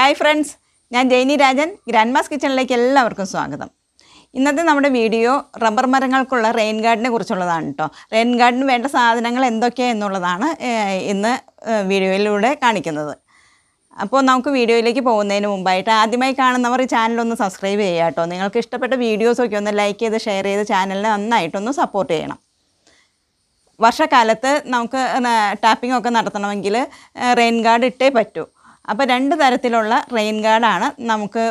hi friends ഞാൻ ജൈനി Rajan grandmas കിച്ചണിലേക്ക് എല്ലാവർക്കും സ്വാഗതം ഇന്നത്തെ നമ്മുടെ വീഡിയോ റബ്ബർ മരങ്ങൾക്കുള്ള റെയിൻ ഗാർഡിനെ കുറിച്ചുള്ളതാണ് കേട്ടോ റെയിൻ ഗാർഡിന് വേണ്ട സാധനങ്ങൾ എന്തൊക്കെയാണെന്നുള്ളതാണ് ഇന്ന് വീഡിയോയിലൂടെ കാണിക്കുന്നത് അപ്പോൾ നമുക്ക് വീഡിയോയിലേക്ക് പോകുന്നതിന് മുമ്പായിട്ട് ആദ്യമായി കാണുന്നവർ ഈ ചാനലൊന്ന് സബ്സ്ക്രൈബ് ചെയ്യുക കേട്ടോ നിങ്ങൾക്ക് ഇഷ്ടപ്പെട്ട വീഡിയോസൊക്കെ ഒന്ന് ലൈക്ക് ചെയ്ത് ഷെയർ ചെയ്ത് ചാനലിനെ നന്നായിട്ടൊന്ന് സപ്പോർട്ട് ചെയ്യണം വർഷക്കാലത്ത് നമുക്ക് ടാപ്പിംഗ് ഒക്കെ നടത്തണമെങ്കിൽ റെയിൻ ഗാർഡ് ഇട്ടേ പറ്റൂ അപ്പോൾ രണ്ട് തരത്തിലുള്ള റെയിൻ ഗാർഡാണ് നമുക്ക്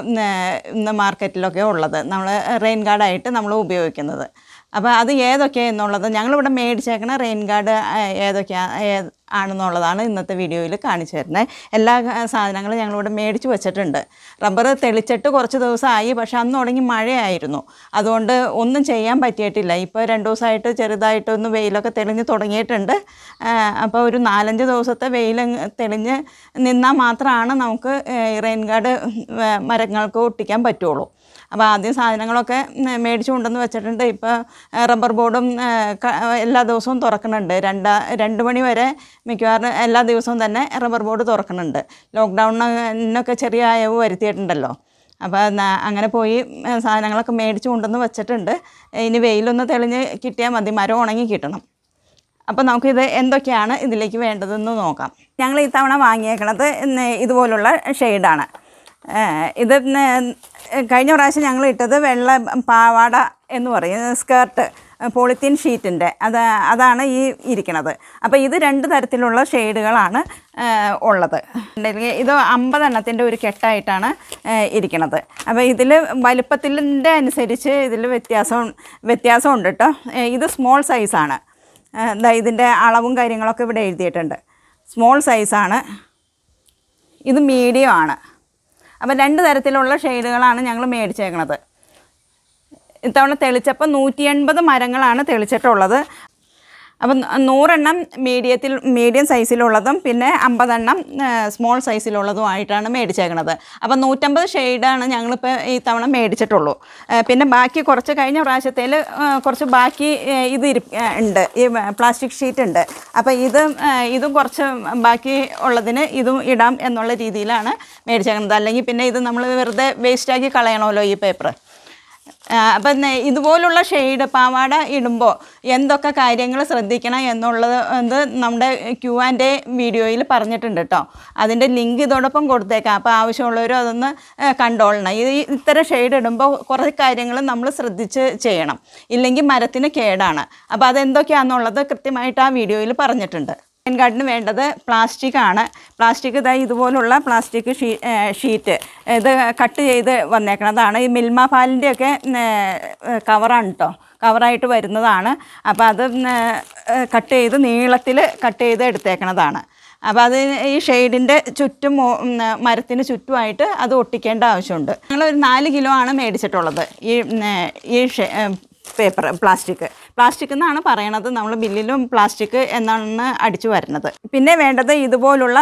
ഇന്ന് മാർക്കറ്റിലൊക്കെ ഉള്ളത് നമ്മൾ റെയിൻ ഗാർഡായിട്ട് നമ്മൾ ഉപയോഗിക്കുന്നത് അപ്പോൾ അത് ഏതൊക്കെയാണ് എന്നുള്ളത് ഞങ്ങളിവിടെ മേടിച്ചേക്കണ റെയിൻ ഗാർഡ് ഏതൊക്കെയാണ് ആണെന്നുള്ളതാണ് ഇന്നത്തെ വീഡിയോയിൽ കാണിച്ചു തരുന്നത് എല്ലാ സാധനങ്ങളും ഞങ്ങളിവിടെ മേടിച്ച് വെച്ചിട്ടുണ്ട് റബ്ബർ തെളിച്ചിട്ട് കുറച്ച് ദിവസമായി പക്ഷേ അന്ന് തുടങ്ങി മഴയായിരുന്നു അതുകൊണ്ട് ഒന്നും ചെയ്യാൻ പറ്റിയിട്ടില്ല ഇപ്പോൾ രണ്ട് ദിവസമായിട്ട് ചെറുതായിട്ടൊന്ന് വെയിലൊക്കെ തെളിഞ്ഞ് തുടങ്ങിയിട്ടുണ്ട് അപ്പോൾ ഒരു നാലഞ്ച് ദിവസത്തെ വെയിൽ തെളിഞ്ഞ് നിന്നാൽ മാത്രമാണ് നമുക്ക് റെയിൻ ഗാർഡ് മരങ്ങൾക്ക് ഒട്ടിക്കാൻ പറ്റുള്ളൂ അപ്പോൾ ആദ്യം സാധനങ്ങളൊക്കെ മേടിച്ചു കൊണ്ടുവന്ന് വെച്ചിട്ടുണ്ട് ഇപ്പോൾ റബ്ബർ ബോർഡും എല്ലാ ദിവസവും തുറക്കുന്നുണ്ട് രണ്ട് രണ്ട് മണി വരെ മിക്കവാറും എല്ലാ ദിവസവും തന്നെ റബ്ബർ ബോർഡ് തുറക്കുന്നുണ്ട് ലോക്ക്ഡൗണിനൊക്കെ ചെറിയ അയവ് വരുത്തിയിട്ടുണ്ടല്ലോ അപ്പോൾ അങ്ങനെ പോയി സാധനങ്ങളൊക്കെ മേടിച്ചു കൊണ്ടുവന്ന് വെച്ചിട്ടുണ്ട് ഇനി വെയിലൊന്ന് തെളിഞ്ഞ് കിട്ടിയാൽ മതി മരം ഉണങ്ങി കിട്ടണം അപ്പോൾ നമുക്കിത് എന്തൊക്കെയാണ് ഇതിലേക്ക് വേണ്ടതെന്ന് നോക്കാം ഞങ്ങൾ ഇത്തവണ വാങ്ങിയേക്കണത് ഇതുപോലുള്ള ഷെയ്ഡാണ് ഇത് കഴിഞ്ഞ പ്രാവശ്യം ഞങ്ങൾ ഇട്ടത് വെള്ള പാവാട എന്ന് പറയും സ്കേർട്ട് പോളിത്തീൻ ഷീറ്റിൻ്റെ അത് അതാണ് ഈ ഇരിക്കുന്നത് അപ്പോൾ ഇത് രണ്ട് തരത്തിലുള്ള ഷെയ്ഡുകളാണ് ഉള്ളത് ഇത് അമ്പതെണ്ണത്തിൻ്റെ ഒരു കെട്ടായിട്ടാണ് ഇരിക്കുന്നത് അപ്പോൾ ഇതിൽ വലുപ്പത്തിൻ്റെ അനുസരിച്ച് ഇതിൽ വ്യത്യാസം വ്യത്യാസമുണ്ട് കേട്ടോ ഇത് സ്മോൾ സൈസാണ് ഇതിൻ്റെ അളവും കാര്യങ്ങളൊക്കെ ഇവിടെ എഴുതിയിട്ടുണ്ട് സ്മോൾ സൈസാണ് ഇത് മീഡിയം ആണ് അപ്പോൾ രണ്ട് തരത്തിലുള്ള ഷെയ്ഡുകളാണ് ഞങ്ങൾ മേടിച്ചേക്കണത് ഇത്തവണ തെളിച്ചപ്പം നൂറ്റി എൺപത് മരങ്ങളാണ് തെളിച്ചിട്ടുള്ളത് അപ്പം നൂറെണ്ണം മീഡിയത്തിൽ മീഡിയം സൈസിലുള്ളതും പിന്നെ അമ്പതെണ്ണം സ്മോൾ സൈസിലുള്ളതും ആയിട്ടാണ് മേടിച്ചേക്കണത് അപ്പം നൂറ്റമ്പത് ഷെയ്ഡാണ് ഞങ്ങളിപ്പോൾ ഈ തവണ മേടിച്ചിട്ടുള്ളൂ പിന്നെ ബാക്കി കുറച്ച് കഴിഞ്ഞ പ്രാവശ്യത്തിൽ കുറച്ച് ബാക്കി ഇത് ഉണ്ട് ഈ പ്ലാസ്റ്റിക് ഷീറ്റ് ഉണ്ട് അപ്പോൾ ഇത് ഇതും കുറച്ച് ബാക്കി ഉള്ളതിന് ഇതും ഇടാം എന്നുള്ള രീതിയിലാണ് മേടിച്ചേക്കുന്നത് അല്ലെങ്കിൽ പിന്നെ ഇത് നമ്മൾ വെറുതെ വേസ്റ്റാക്കി കളയണമല്ലോ ഈ പേപ്പർ അപ്പം ഇതുപോലുള്ള ഷെയ്ഡ് പാവാട ഇടുമ്പോൾ എന്തൊക്കെ കാര്യങ്ങൾ ശ്രദ്ധിക്കണം എന്നുള്ളത് എന്ത് നമ്മുടെ ക്യൂ ആൻഡ് എ വീഡിയോയിൽ പറഞ്ഞിട്ടുണ്ട് കേട്ടോ അതിൻ്റെ ലിങ്ക് ഇതോടൊപ്പം കൊടുത്തേക്കാം അപ്പോൾ ആവശ്യമുള്ളവരും അതൊന്ന് കണ്ടോളണം ഈ ഇത്തരം ഷെയ്ഡ് ഇടുമ്പോൾ കുറേ കാര്യങ്ങൾ നമ്മൾ ശ്രദ്ധിച്ച് ചെയ്യണം ഇല്ലെങ്കിൽ മരത്തിന് കേടാണ് അപ്പോൾ അതെന്തൊക്കെയാണെന്നുള്ളത് കൃത്യമായിട്ട് ആ വീഡിയോയിൽ പറഞ്ഞിട്ടുണ്ട് ചിക്കൻ കാർഡിന് വേണ്ടത് പ്ലാസ്റ്റിക് ആണ് പ്ലാസ്റ്റിക് ഇതായി ഇതുപോലുള്ള പ്ലാസ്റ്റിക് ഷീറ്റ് ഇത് കട്ട് ചെയ്ത് വന്നേക്കണതാണ് ഈ മിൽമ പാലിൻ്റെയൊക്കെ കവറാണ് കേട്ടോ കവറായിട്ട് വരുന്നതാണ് അപ്പോൾ അത് കട്ട് ചെയ്ത് നീളത്തിൽ കട്ട് ചെയ്ത് എടുത്തേക്കണതാണ് അപ്പോൾ അത് ഈ ഷെയ്ഡിൻ്റെ ചുറ്റും മരത്തിന് ചുറ്റുമായിട്ട് അത് ഒട്ടിക്കേണ്ട ആവശ്യമുണ്ട് ഞങ്ങൾ ഒരു നാല് കിലോ ആണ് മേടിച്ചിട്ടുള്ളത് ഈ ഈ പേപ്പർ പ്ലാസ്റ്റിക് പ്ലാസ്റ്റിക് എന്നാണ് പറയണത് നമ്മൾ ബില്ലിലും പ്ലാസ്റ്റിക് എന്നാണ് അടിച്ചു വരുന്നത് പിന്നെ വേണ്ടത് ഇതുപോലുള്ള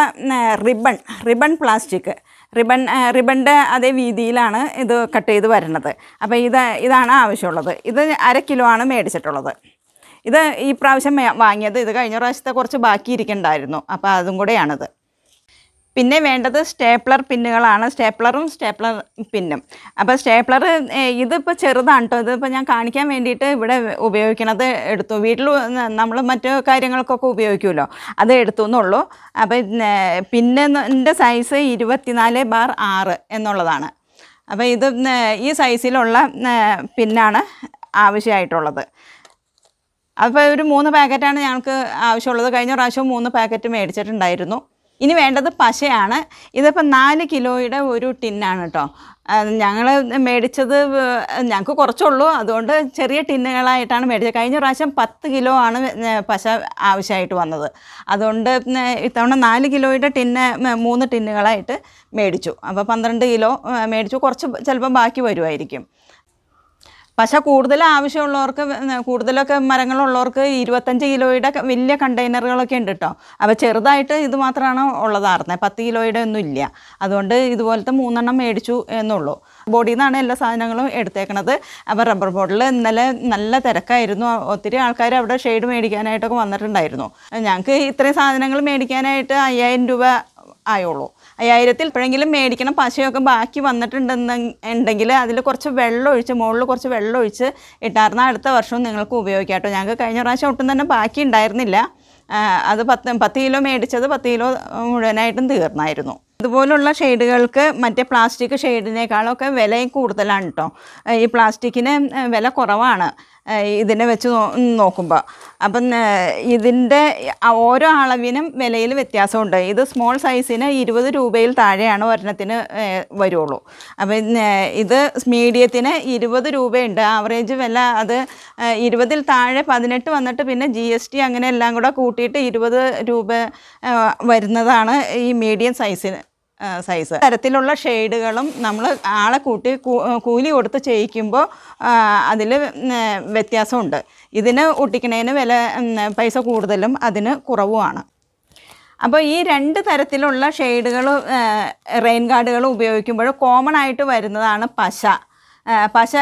റിബൺ റിബൺ പ്ലാസ്റ്റിക് റിബൺ റിബണിൻ്റെ അതേ വീതിയിലാണ് ഇത് കട്ട് ചെയ്ത് വരുന്നത് അപ്പോൾ ഇത് ഇതാണ് ആവശ്യമുള്ളത് ഇത് അര കിലോ ആണ് മേടിച്ചിട്ടുള്ളത് ഇത് ഈ പ്രാവശ്യം വാങ്ങിയത് ഇത് കഴിഞ്ഞ പ്രാവശ്യത്തെ കുറച്ച് ബാക്കി ഇരിക്കണ്ടായിരുന്നു അപ്പോൾ അതും കൂടെയാണിത് പിന്നെ വേണ്ടത് സ്റ്റേപ്ലർ പിന്നുകളാണ് സ്റ്റേപ്ലറും സ്റ്റേപ്ലർ പിന്നും അപ്പോൾ സ്റ്റേപ്ലർ ഇതിപ്പോൾ ചെറുതാണ് കേട്ടോ ഇതിപ്പോൾ ഞാൻ കാണിക്കാൻ വേണ്ടിയിട്ട് ഇവിടെ ഉപയോഗിക്കണത് എടുത്തു വീട്ടിൽ നമ്മൾ മറ്റു കാര്യങ്ങൾക്കൊക്കെ ഉപയോഗിക്കുമല്ലോ അത് എടുത്തു എന്നുള്ളൂ അപ്പം പിന്നെ സൈസ് ഇരുപത്തിനാല് ബാർ ആറ് എന്നുള്ളതാണ് അപ്പോൾ ഇത് ഈ സൈസിലുള്ള പിന്നാണ് ആവശ്യമായിട്ടുള്ളത് അപ്പോൾ ഒരു മൂന്ന് പാക്കറ്റാണ് ഞങ്ങൾക്ക് ആവശ്യമുള്ളത് കഴിഞ്ഞ പ്രാവശ്യം മൂന്ന് പാക്കറ്റ് മേടിച്ചിട്ടുണ്ടായിരുന്നു ഇനി വേണ്ടത് പശയാണ് ഇതിപ്പോൾ നാല് കിലോയുടെ ഒരു ടിന്നാണ് കേട്ടോ ഞങ്ങൾ മേടിച്ചത് ഞങ്ങൾക്ക് കുറച്ചുള്ളൂ അതുകൊണ്ട് ചെറിയ ടിന്നുകളായിട്ടാണ് മേടിച്ചത് കഴിഞ്ഞ പ്രാവശ്യം പത്ത് കിലോ ആണ് പശ ആവശ്യമായിട്ട് വന്നത് അതുകൊണ്ട് ഇത്തവണ നാല് കിലോയുടെ ടിന്ന് മൂന്ന് ടിന്നുകളായിട്ട് മേടിച്ചു അപ്പോൾ പന്ത്രണ്ട് കിലോ മേടിച്ചു കുറച്ച് ചിലപ്പം ബാക്കി വരുമായിരിക്കും പക്ഷേ കൂടുതൽ ആവശ്യമുള്ളവർക്ക് കൂടുതലൊക്കെ മരങ്ങളുള്ളവർക്ക് ഇരുപത്തഞ്ച് കിലോയുടെ വലിയ കണ്ടെയ്നറുകളൊക്കെ ഉണ്ട് കേട്ടോ അപ്പോൾ ചെറുതായിട്ട് ഇത് മാത്രമാണ് ഉള്ളതായിരുന്നത് പത്ത് കിലോയുടെ ഒന്നും ഇല്ല അതുകൊണ്ട് ഇതുപോലത്തെ മൂന്നെണ്ണം മേടിച്ചു എന്നുള്ളൂ ബോഡിയിൽ നിന്നാണ് എല്ലാ സാധനങ്ങളും എടുത്തേക്കണത് അപ്പോൾ റബ്ബർ ബോട്ടിൽ ഇന്നലെ നല്ല തിരക്കായിരുന്നു ഒത്തിരി ആൾക്കാർ അവിടെ ഷെയ്ഡ് മേടിക്കാനായിട്ടൊക്കെ വന്നിട്ടുണ്ടായിരുന്നു ഞങ്ങൾക്ക് ഇത്രയും സാധനങ്ങൾ മേടിക്കാനായിട്ട് അയ്യായിരം രൂപ ആയുള്ളൂ അയ്യായിരത്തിൽ എപ്പോഴെങ്കിലും മേടിക്കണം പശയൊക്കെ ബാക്കി വന്നിട്ടുണ്ടെന്ന് ഉണ്ടെങ്കിൽ അതിൽ കുറച്ച് വെള്ളം ഒഴിച്ച് മുകളിൽ കുറച്ച് വെള്ളം ഒഴിച്ച് ഇട്ടാർന്ന അടുത്ത വർഷവും നിങ്ങൾക്ക് ഉപയോഗിക്കാം കേട്ടോ ഞങ്ങൾക്ക് കഴിഞ്ഞ പ്രാവശ്യം ഒട്ടും തന്നെ ബാക്കി ഉണ്ടായിരുന്നില്ല അത് പത്ത് പത്ത് കിലോ മേടിച്ചത് പത്ത് കിലോ മുഴുവനായിട്ടും തീർന്നായിരുന്നു ഇതുപോലുള്ള ഷെയ്ഡുകൾക്ക് മറ്റേ പ്ലാസ്റ്റിക് ഷെയ്ഡിനേക്കാളൊക്കെ വിലയും കൂടുതലാണ് കേട്ടോ ഈ പ്ലാസ്റ്റിക്കിന് വില കുറവാണ് ഇതിനെ വെച്ച് നോക്കുമ്പോൾ അപ്പം ഇതിൻ്റെ ഓരോ അളവിനും വിലയിൽ വ്യത്യാസമുണ്ട് ഇത് സ്മോൾ സൈസിന് ഇരുപത് രൂപയിൽ താഴെയാണ് ഒരെണ്ണത്തിന് വരുള്ളൂ അപ്പം ഇത് മീഡിയത്തിന് ഇരുപത് രൂപയുണ്ട് ആവറേജ് വില അത് ഇരുപതിൽ താഴെ പതിനെട്ട് വന്നിട്ട് പിന്നെ ജി എസ് ടി അങ്ങനെ എല്ലാം കൂടെ കൂട്ടിയിട്ട് ഇരുപത് രൂപ വരുന്നതാണ് ഈ മീഡിയം സൈസിന് സൈസ് തരത്തിലുള്ള ഷെയ്ഡുകളും നമ്മൾ ആളെ കൂട്ടി കൂലി കൊടുത്ത് ചെയ്യിക്കുമ്പോൾ അതിൽ വ്യത്യാസമുണ്ട് ഇതിന് ഒട്ടിക്കണതിന് വില പൈസ കൂടുതലും അതിന് കുറവുമാണ് അപ്പോൾ ഈ രണ്ട് തരത്തിലുള്ള ഷെയ്ഡുകൾ റെയിൻ ഗാർഡുകൾ ഉപയോഗിക്കുമ്പോൾ കോമൺ ആയിട്ട് വരുന്നതാണ് പശ പശ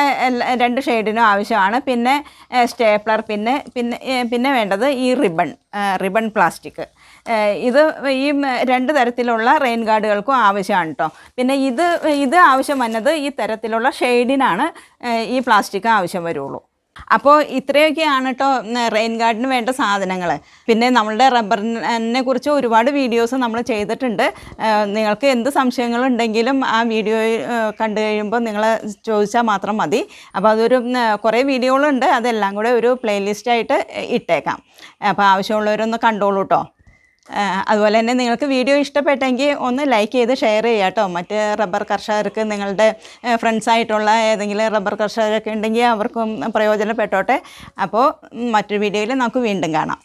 രണ്ട് ഷെയ്ഡിനും ആവശ്യമാണ് പിന്നെ സ്റ്റേപ്ലർ പിന്നെ പിന്നെ പിന്നെ വേണ്ടത് ഈ റിബൺ റിബൺ പ്ലാസ്റ്റിക് ഇത് ഈ രണ്ട് തരത്തിലുള്ള റെയിൻ ഗാർഡുകൾക്കും ആവശ്യമാണ് കേട്ടോ പിന്നെ ഇത് ഇത് ആവശ്യം വന്നത് ഈ തരത്തിലുള്ള ഷെയ്ഡിനാണ് ഈ പ്ലാസ്റ്റിക് ആവശ്യം വരുള്ളൂ അപ്പോൾ ഇത്രയൊക്കെയാണ് കേട്ടോ റെയിൻ ഗാർഡിന് വേണ്ട സാധനങ്ങൾ പിന്നെ നമ്മളുടെ റബ്ബറിനെ കുറിച്ച് ഒരുപാട് വീഡിയോസ് നമ്മൾ ചെയ്തിട്ടുണ്ട് നിങ്ങൾക്ക് എന്ത് സംശയങ്ങളുണ്ടെങ്കിലും ആ വീഡിയോ കണ്ടു കഴിയുമ്പോൾ നിങ്ങൾ ചോദിച്ചാൽ മാത്രം മതി അപ്പോൾ അതൊരു കുറേ വീഡിയോകളുണ്ട് അതെല്ലാം കൂടെ ഒരു പ്ലേലിസ്റ്റായിട്ട് ഇട്ടേക്കാം അപ്പോൾ ആവശ്യമുള്ളവരൊന്ന് കണ്ടോളൂ കേട്ടോ അതുപോലെ തന്നെ നിങ്ങൾക്ക് വീഡിയോ ഇഷ്ടപ്പെട്ടെങ്കിൽ ഒന്ന് ലൈക്ക് ചെയ്ത് ഷെയർ ചെയ്യുക കേട്ടോ മറ്റ് റബ്ബർ കർഷകർക്ക് നിങ്ങളുടെ ഫ്രണ്ട്സായിട്ടുള്ള ഏതെങ്കിലും റബ്ബർ കർഷകരൊക്കെ ഉണ്ടെങ്കിൽ അവർക്കും പ്രയോജനപ്പെട്ടോട്ടെ അപ്പോൾ മറ്റൊരു വീഡിയോയിൽ നമുക്ക് വീണ്ടും കാണാം